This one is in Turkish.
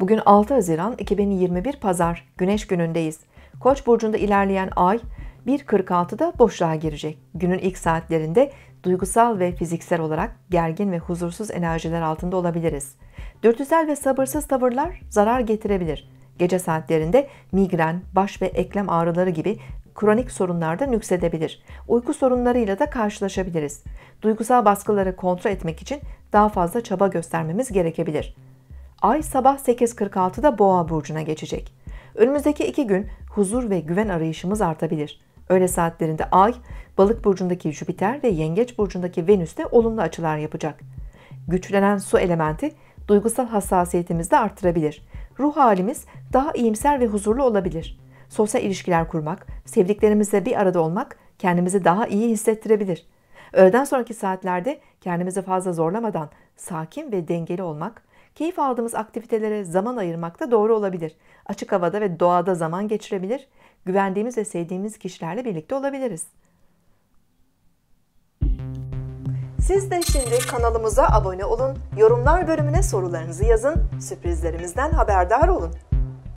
Bugün 6 Haziran 2021 Pazar Güneş günündeyiz. Koç burcunda ilerleyen ay 1.46'da boşluğa girecek. Günün ilk saatlerinde duygusal ve fiziksel olarak gergin ve huzursuz enerjiler altında olabiliriz. Dürtüsel ve sabırsız tavırlar zarar getirebilir. Gece saatlerinde migren, baş ve eklem ağrıları gibi kronik sorunlarda nüksedebilir. Uyku sorunlarıyla da karşılaşabiliriz. Duygusal baskıları kontrol etmek için daha fazla çaba göstermemiz gerekebilir. Ay sabah 8.46'da Boğa burcuna geçecek. Önümüzdeki iki gün huzur ve güven arayışımız artabilir. Öğle saatlerinde Ay, Balık burcundaki Jüpiter ve Yengeç burcundaki Venüs'te olumlu açılar yapacak. Güçlenen su elementi duygusal hassasiyetimizi de artırabilir. Ruh halimiz daha iyimser ve huzurlu olabilir. Sosyal ilişkiler kurmak, sevdiklerimizle bir arada olmak kendimizi daha iyi hissettirebilir. Öğleden sonraki saatlerde kendimizi fazla zorlamadan sakin ve dengeli olmak, keyif aldığımız aktivitelere zaman ayırmak da doğru olabilir. Açık havada ve doğada zaman geçirebilir, güvendiğimiz ve sevdiğimiz kişilerle birlikte olabiliriz. Siz de şimdi kanalımıza abone olun, yorumlar bölümüne sorularınızı yazın, sürprizlerimizden haberdar olun.